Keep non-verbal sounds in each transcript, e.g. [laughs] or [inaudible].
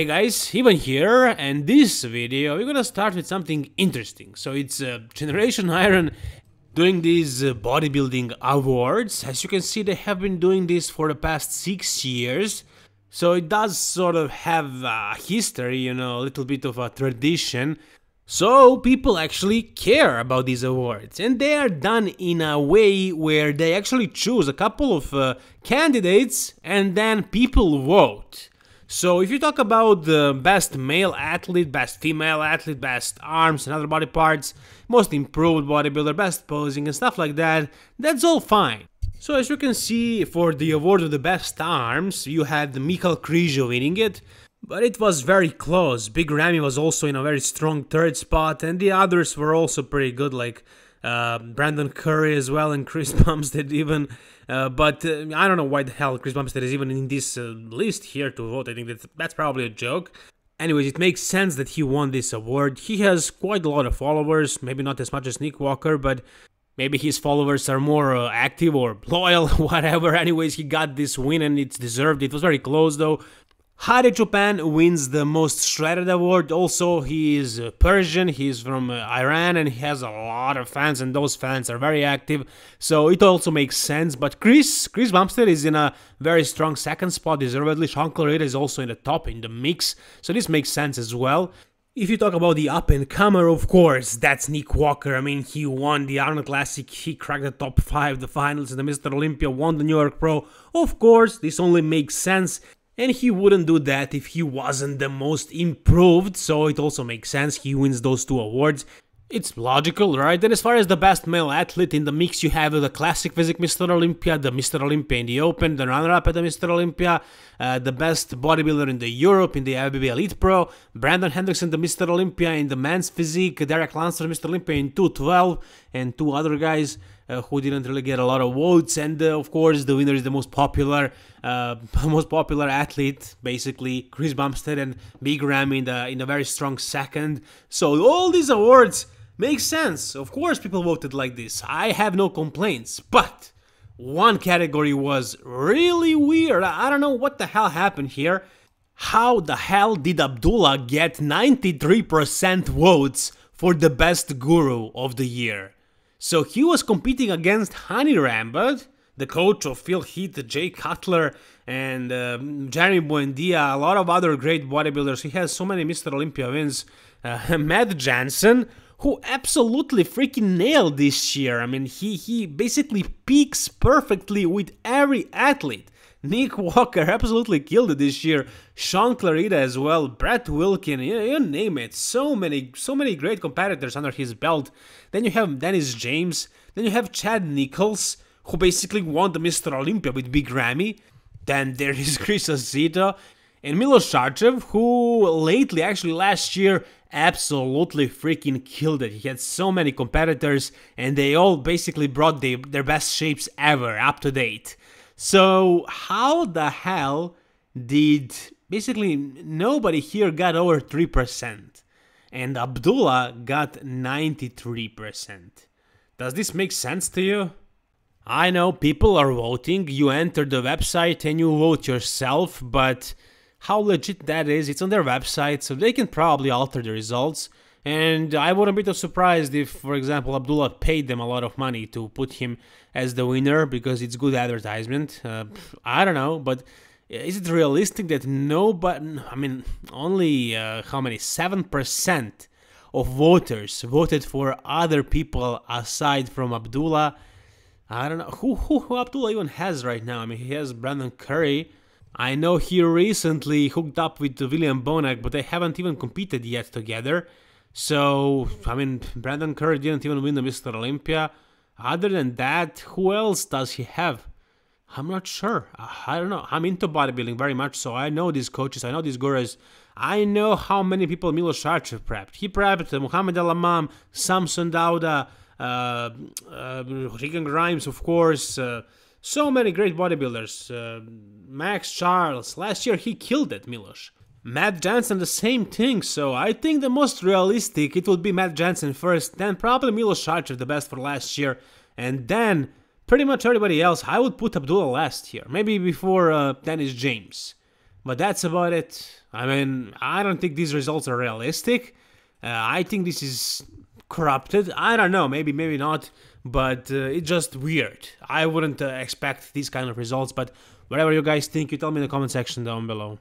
Hey guys, Ivan here, and this video we're gonna start with something interesting. So it's uh, Generation [laughs] Iron doing these uh, bodybuilding awards. As you can see, they have been doing this for the past six years. So it does sort of have a history, you know, a little bit of a tradition. So people actually care about these awards, and they are done in a way where they actually choose a couple of uh, candidates and then people vote. So if you talk about the best male athlete, best female athlete, best arms and other body parts, most improved bodybuilder, best posing and stuff like that, that's all fine. So as you can see, for the award of the best arms, you had Mikhail Kryzho winning it, but it was very close. Big Ramy was also in a very strong third spot and the others were also pretty good like uh, Brandon Curry as well, and Chris [laughs] Bumstead even. Uh, but uh, I don't know why the hell Chris Bumstead is even in this uh, list here to vote. I think that that's probably a joke. Anyways, it makes sense that he won this award. He has quite a lot of followers, maybe not as much as Nick Walker, but maybe his followers are more uh, active or [laughs] loyal, [laughs] whatever. Anyways, he got this win and it's deserved. It was very close though. Hare Japan wins the most shredded award. Also, he is uh, Persian, he's from uh, Iran, and he has a lot of fans, and those fans are very active. So it also makes sense. But Chris, Chris Bumstead is in a very strong second spot, deservedly. Sean Clarita is also in the top in the mix. So this makes sense as well. If you talk about the up and comer, of course, that's Nick Walker. I mean, he won the Arnold Classic, he cracked the top 5, the finals in the Mr. Olympia, won the New York Pro. Of course, this only makes sense and he wouldn't do that if he wasn't the most improved, so it also makes sense he wins those two awards. It's logical, right? And as far as the best male athlete in the mix, you have the classic physique Mr. Olympia, the Mr. Olympia in the Open, the runner-up at the Mr. Olympia, uh, the best bodybuilder in the Europe in the IBB Elite Pro, Brandon Hendrickson, the Mr. Olympia in the men's physique, Derek Lancer, Mr. Olympia in 212, and two other guys uh, who didn't really get a lot of votes. And uh, of course, the winner is the most popular, uh, [laughs] most popular athlete, basically Chris Bumstead and Big Ram in the in a very strong second. So all these awards make sense. Of course, people voted like this. I have no complaints, but. One category was really weird. I don't know what the hell happened here. How the hell did Abdullah get 93% votes for the best guru of the year? So he was competing against Honey Rambert, the coach of Phil Heath, Jay Cutler, and uh, Jeremy Buendia, a lot of other great bodybuilders. He has so many Mr. Olympia wins. Uh, [laughs] Matt Jansen, who absolutely freaking nailed this year. I mean, he he basically peaks perfectly with every athlete. Nick Walker absolutely killed it this year. Sean Clarida as well, Brett Wilkin, you, you, name it. So many, so many great competitors under his belt. Then you have Dennis James. Then you have Chad Nichols, who basically won the Mr. Olympia with Big Ramy. Then there is [laughs] Chris Azita and Milos Sarchev, who lately, actually last year, absolutely freaking killed it. He had so many competitors, and they all basically brought the, their best shapes ever up to date. So, how the hell did basically nobody here got over 3%? And Abdullah got 93%. Does this make sense to you? I know people are voting, you enter the website and you vote yourself, but how legit that is, it's on their website, so they can probably alter the results. And I wouldn't be too surprised if, for example, Abdullah paid them a lot of money to put him as the winner because it's good advertisement. Uh, I don't know, but is it realistic that nobody, I mean, only uh, how many, 7% of voters voted for other people aside from Abdullah? I don't know who, who, who Abdullah even has right now. I mean, he has Brandon Curry. I know he recently hooked up with William Bonac, but they haven't even competed yet together. So, I mean, Brandon Curry didn't even win the Mr. Olympia. Other than that, who else does he have? I'm not sure. I don't know. I'm into bodybuilding very much, so I know these coaches, I know these gurus. I know how many people Milos Archer prepped. He prepped Muhammad Al Samson Dauda, uh, uh, Regan Grimes, of course. Uh, so many great bodybuilders. Uh, Max Charles. Last year he killed it, Milos. Matt Jansen the same thing, so I think the most realistic it would be Matt Jansen first, then probably Milos Sarcev the best for last year, and then pretty much everybody else. I would put Abdullah last here, maybe before uh, Dennis James. But that's about it. I mean, I don't think these results are realistic. Uh, I think this is corrupted. I don't know, maybe, maybe not, but uh, it's just weird. I wouldn't uh, expect these kind of results, but whatever you guys think, you tell me in the comment section down below.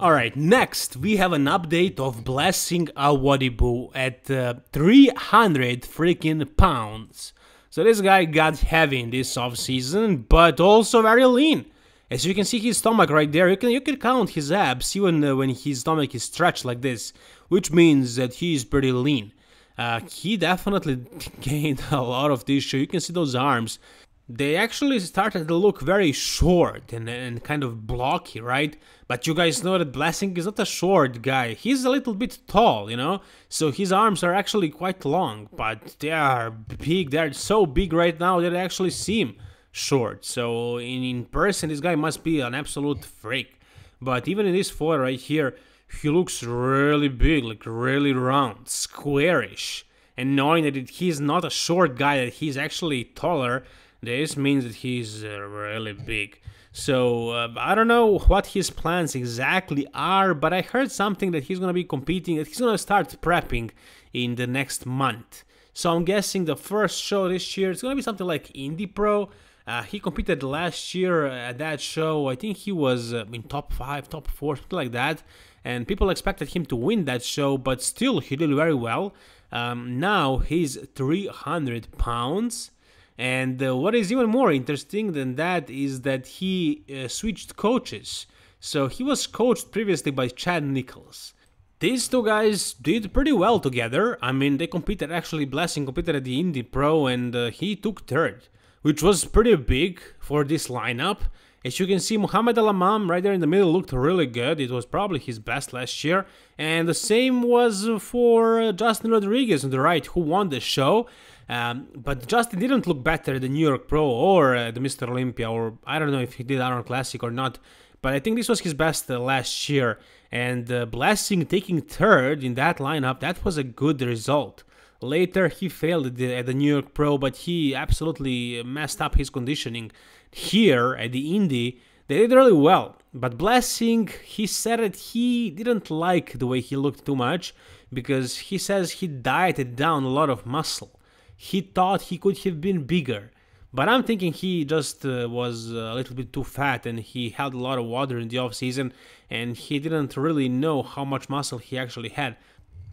Alright, next we have an update of Blessing Awadibu at uh, 300 freaking pounds. So this guy got heavy in this offseason, but also very lean. As you can see his stomach right there, you can you can count his abs even uh, when his stomach is stretched like this, which means that he is pretty lean. Uh, he definitely [laughs] gained a lot of tissue. You can see those arms they actually started to look very short and, and kind of blocky, right? But you guys know that Blessing is not a short guy. He's a little bit tall, you know? So his arms are actually quite long, but they are big. They're so big right now that they actually seem short. So in, in person, this guy must be an absolute freak. But even in this photo right here, he looks really big, like really round, squarish. And knowing that he's not a short guy, that he's actually taller, this means that he's uh, really big. So uh, I don't know what his plans exactly are, but I heard something that he's gonna be competing, that he's gonna start prepping in the next month. So I'm guessing the first show this year it's gonna be something like Indie Pro. Uh, he competed last year at that show. I think he was uh, in top five, top four, something like that. And people expected him to win that show, but still he did very well. Um, now he's 300 pounds and uh, what is even more interesting than that is that he uh, switched coaches. So he was coached previously by Chad Nichols. These two guys did pretty well together. I mean, they competed actually, Blessing competed at the Indy Pro and uh, he took third, which was pretty big for this lineup. As you can see, Muhammad Al Amam right there in the middle looked really good. It was probably his best last year. And the same was for uh, Justin Rodriguez on the right, who won the show. Um, but Justin didn't look better at the New York Pro or uh, the Mr. Olympia, or I don't know if he did Iron Classic or not. But I think this was his best uh, last year. And uh, Blessing taking third in that lineup, that was a good result. Later, he failed at the, at the New York Pro, but he absolutely uh, messed up his conditioning. Here at the Indy, they did really well. But Blessing, he said that he didn't like the way he looked too much because he says he dieted down a lot of muscle he thought he could have been bigger. But I'm thinking he just uh, was uh, a little bit too fat and he had a lot of water in the off season and he didn't really know how much muscle he actually had.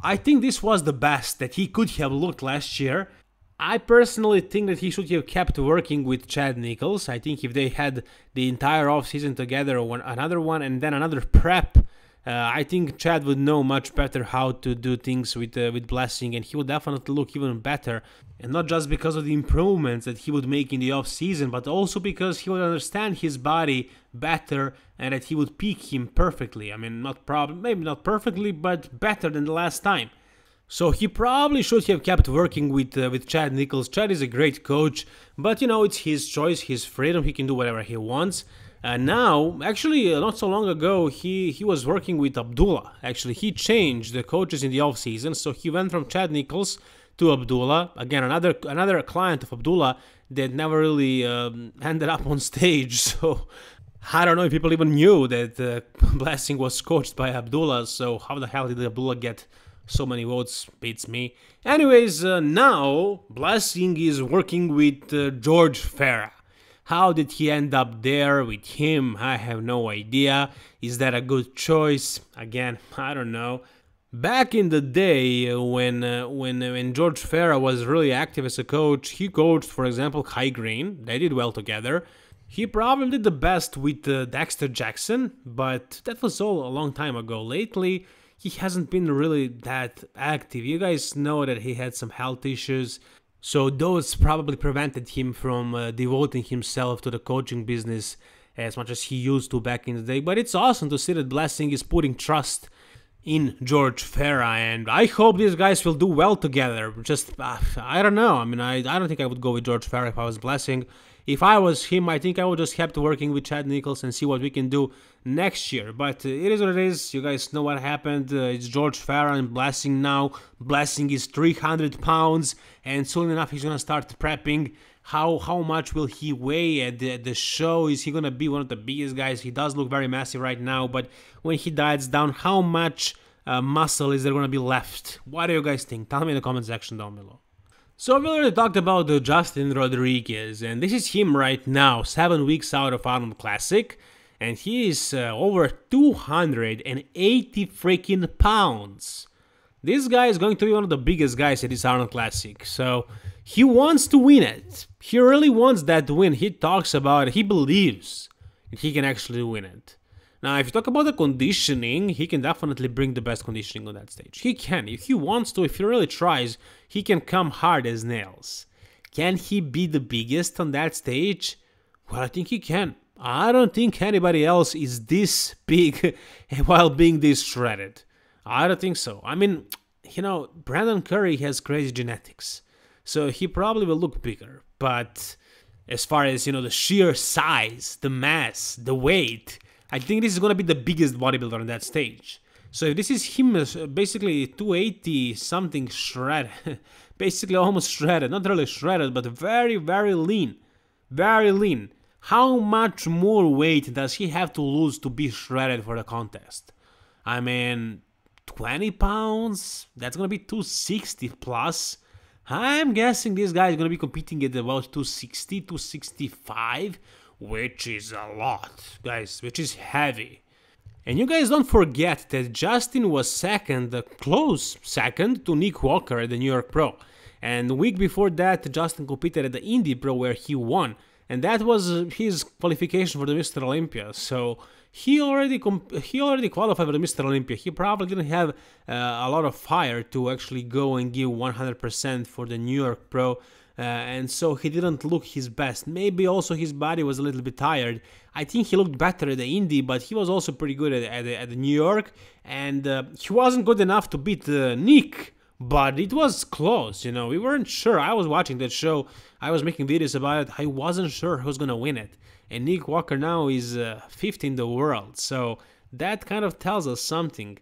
I think this was the best that he could have looked last year. I personally think that he should have kept working with Chad Nichols. I think if they had the entire off season together, one another one and then another prep uh, I think Chad would know much better how to do things with uh, with blessing, and he would definitely look even better. And not just because of the improvements that he would make in the off season, but also because he would understand his body better and that he would peak him perfectly. I mean, not probably, maybe not perfectly, but better than the last time. So he probably should have kept working with uh, with Chad Nichols. Chad is a great coach, but you know it's his choice, his freedom. He can do whatever he wants. And now, actually, uh, not so long ago, he, he was working with Abdullah. Actually, he changed the coaches in the off season, so he went from Chad Nichols to Abdullah. Again, another another client of Abdullah that never really um, [laughs] ended up on stage. [laughs] So I don't know if people even knew that uh, [laughs] Blessing was coached by Abdullah. So how the hell did Abdullah get so many votes? Beats me. Anyways, uh, now Blessing is working with uh, George Farah. How did he end up there with him? I have no idea. Is that a good choice? Again, [laughs] I don't know. Back in the day, uh, when uh, when uh, when George Farah was really active as a coach, he coached, for example, High Green. They did well together. He probably did the best with uh, Dexter Jackson, but that was all a long time ago. Lately, he hasn't been really that active. You guys know that he had some health issues. So those probably prevented him from uh, devoting himself to the coaching business as much as he used to back in the day. But it's awesome to see that Blessing is putting trust in George Farah, and I hope these guys will do well together. Just, uh, I don't know. I mean, I, I don't think I would go with George Farah if I was Blessing if I was him, I think I would just kept working with Chad Nichols and see what we can do next year. But uh, it is what it is. You guys know what happened. Uh, it's George and blessing now. Blessing is 300 pounds, and soon enough he's gonna start prepping. How how much will he weigh at the, the show? Is he gonna be one of the biggest guys? He does look very massive right now, but when he diets down, how much? Uh, muscle is there gonna be left? What do you guys think? Tell me in the comment section down below. So we already talked about Justin Rodriguez, and this is him right now, 7 weeks out of Arnold Classic, and he is uh, over 280 freaking pounds. This guy is going to be one of the biggest guys at this Arnold Classic, so he wants to win it. He really wants that win, he talks about it, he believes he can actually win it. Now, if you talk about the conditioning, he can definitely bring the best conditioning on that stage. He can. If he wants to, if he really tries, he can come hard as nails. Can he be the biggest on that stage? Well, I think he can. I don't think anybody else is this big [laughs] while being this shredded. I don't think so. I mean, you know, Brandon Curry has crazy genetics, so he probably will look bigger. But as far as, you know, the sheer size, the mass, the weight, I think this is gonna be the biggest bodybuilder on that stage. So if this is him, uh, basically 280 something shredded, [laughs] basically almost shredded, not really shredded, but very, very lean, very lean. How much more weight does he have to lose to be shredded for the contest? I mean, 20 pounds? That's gonna be 260 plus. I'm guessing this guy is gonna be competing at about 260, 265 which is a lot, guys, which is heavy. And you guys don't forget that Justin was second, close second, to Nick Walker at the New York Pro. And the week before that, Justin competed at the Indie Pro where he won. And that was his qualification for the Mr. Olympia. So he already he already qualified for the Mr. Olympia. He probably didn't have uh, a lot of fire to actually go and give 100% for the New York Pro uh, and so he didn't look his best. Maybe also his body was a little bit tired. I think he looked better at the Indy, but he was also pretty good at, at, at New York, and uh, he wasn't good enough to beat uh, Nick. But it was close, you know. We weren't sure. I was watching that show. I was making videos about it. I wasn't sure who's gonna win it. And Nick Walker now is uh, fifth in the world, so that kind of tells us something.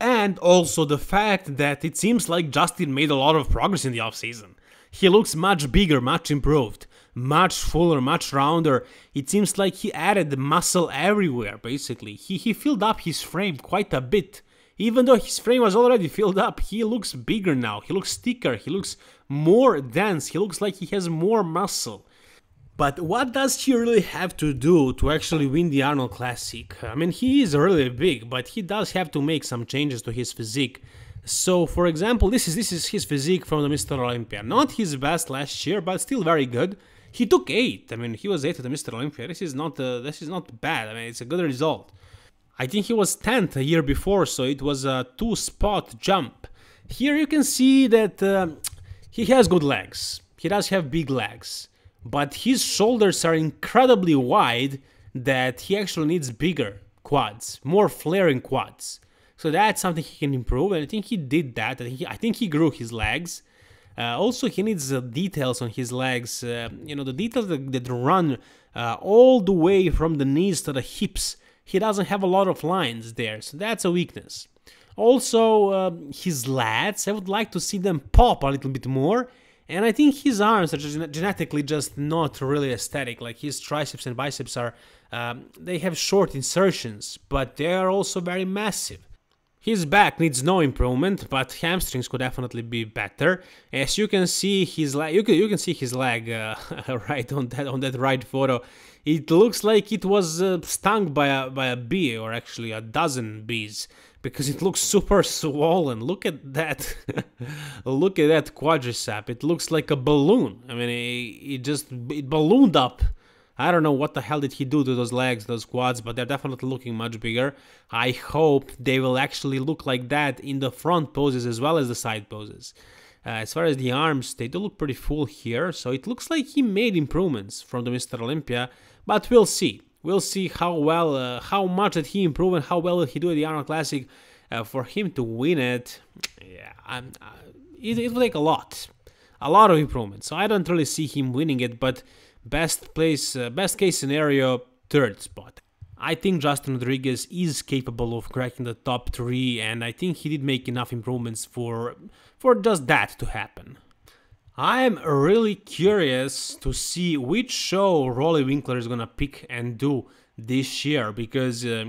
And also the fact that it seems like Justin made a lot of progress in the offseason. He looks much bigger, much improved, much fuller, much rounder. It seems like he added muscle everywhere, basically. He, he filled up his frame quite a bit. Even though his frame was already filled up, he looks bigger now, he looks thicker, he looks more dense, he looks like he has more muscle. But what does he really have to do to actually win the Arnold Classic? I mean, he is really big, but he does have to make some changes to his physique. So, for example, this is this is his physique from the Mr. Olympia. Not his best last year, but still very good. He took eight. I mean, he was eight at the Mr. Olympia. This is not uh, this is not bad. I mean, it's a good result. I think he was 10th a year before, so it was a two-spot jump. Here you can see that uh, he has good legs. He does have big legs, but his shoulders are incredibly wide that he actually needs bigger quads, more flaring quads. So that's something he can improve, and I think he did that. I think he, I think he grew his legs. Uh, also, he needs uh, details on his legs. Uh, you know, the details that, that run uh, all the way from the knees to the hips. He doesn't have a lot of lines there, so that's a weakness. Also, um, his lats, I would like to see them pop a little bit more. And I think his arms are gen genetically just not really aesthetic. Like his triceps and biceps are, um, they have short insertions, but they are also very massive. His back needs no improvement, but hamstrings could definitely be better. As you can see his leg, you can, you can see his leg uh, [laughs] right on that on that right photo. It looks like it was uh, stung by a by a bee or actually a dozen bees because it looks super swollen. Look at that. [laughs] Look at that quadricep. It looks like a balloon. I mean, it, it just it ballooned up. I don't know what the hell did he do to those legs, those quads, but they're definitely looking much bigger. I hope they will actually look like that in the front poses as well as the side poses. Uh, as far as the arms, they do look pretty full here, so it looks like he made improvements from the Mr. Olympia, but we'll see. We'll see how well, uh, how much did he improve and how well did he do at the Arnold Classic. Uh, for him to win it, yeah, I, uh, it, it will take a lot, a lot of improvement. So I don't really see him winning it, but Best place, uh, best case scenario, third spot. I think Justin Rodriguez is capable of cracking the top three, and I think he did make enough improvements for for just that to happen. I'm really curious to see which show Rolly Winkler is gonna pick and do this year because uh,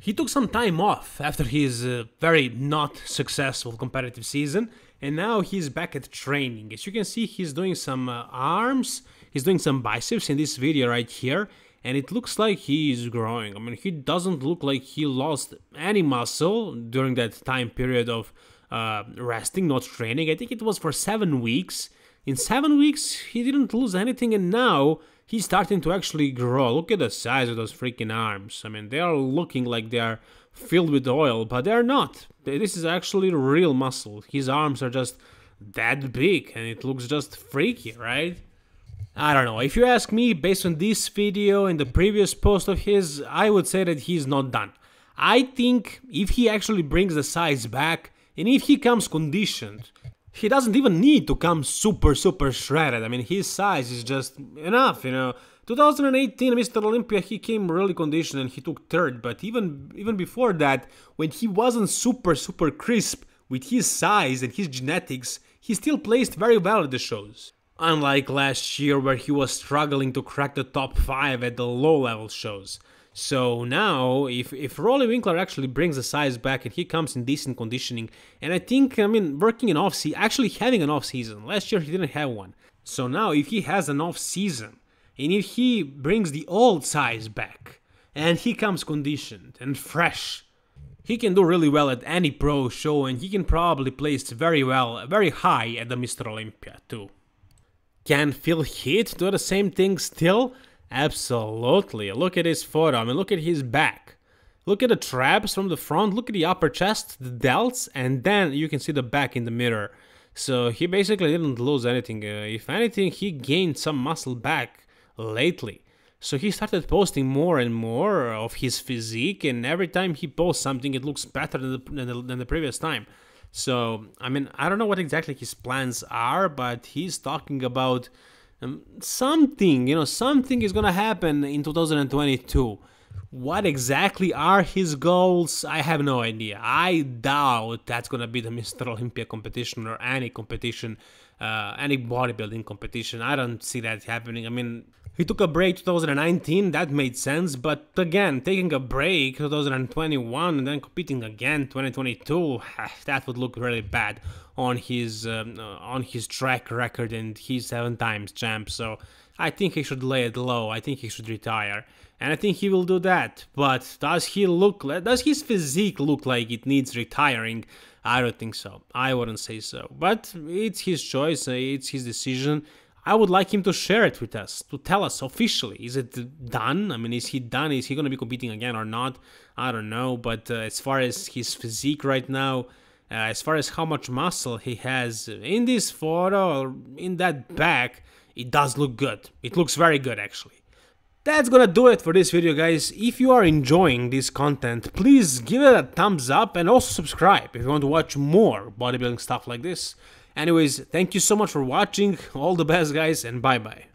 he took some time off after his uh, very not successful competitive season, and now he's back at training. As you can see, he's doing some uh, arms He's doing some biceps in this video right here and it looks like he is growing. I mean, he doesn't look like he lost any muscle during that time period of uh, resting, not training. I think it was for seven weeks. In seven weeks, he didn't lose anything, and now he's starting to actually grow. Look at the size of those freaking arms. I mean, they are looking like they are filled with oil, but they're not. This is actually real muscle. His arms are just that big, and it looks just freaky, right? I don't know, if you ask me, based on this video and the previous post of his, I would say that he's not done. I think if he actually brings the size back, and if he comes conditioned, he doesn't even need to come super, super shredded. I mean, his size is just enough, you know. 2018 Mr. Olympia, he came really conditioned and he took third, but even even before that, when he wasn't super, super crisp with his size and his genetics, he still placed very well at the shows unlike last year where he was struggling to crack the top 5 at the low level shows. So now, if, if Rolly Winkler actually brings the size back and he comes in decent conditioning, and I think, I mean, working an off season, actually having an off season, last year he didn't have one. So now, if he has an off season, and if he brings the old size back, and he comes conditioned and fresh, he can do really well at any pro show, and he can probably place very well, very high at the Mr. Olympia too can feel heat do the same thing still? Absolutely. Look at his photo. I mean, look at his back. Look at the traps from the front, look at the upper chest, the delts, and then you can see the back in the mirror. So he basically didn't lose anything. Uh, if anything, he gained some muscle back lately. So he started posting more and more of his physique, and every time he posts something, it looks better than the, than the, than the previous time. So, I mean, I don't know what exactly his plans are, but he's talking about um, something, you know, something is gonna happen in 2022. What exactly are his goals? I have no idea. I doubt that's gonna be the Mr. Olympia competition or any competition, uh, any bodybuilding competition. I don't see that happening. I mean, he took a break 2019, that made sense, but again, taking a break 2021 and then competing again 2022, [sighs] that would look really bad on his um, uh, on his track record and he's seven times champ, so I think he should lay it low. I think he should retire. And I think he will do that. But does he look does his physique look like it needs retiring? I don't think so. I wouldn't say so. But it's his choice, uh, it's his decision I would like him to share it with us, to tell us officially. Is it done? I mean, is he done? Is he going to be competing again or not? I don't know. But uh, as far as his physique right now, uh, as far as how much muscle he has in this photo or in that back, it does look good. It looks very good, actually. That's gonna do it for this video guys, if you are enjoying this content, please give it a thumbs up and also subscribe if you want to watch more bodybuilding stuff like this. Anyways, thank you so much for watching, all the best guys, and bye bye.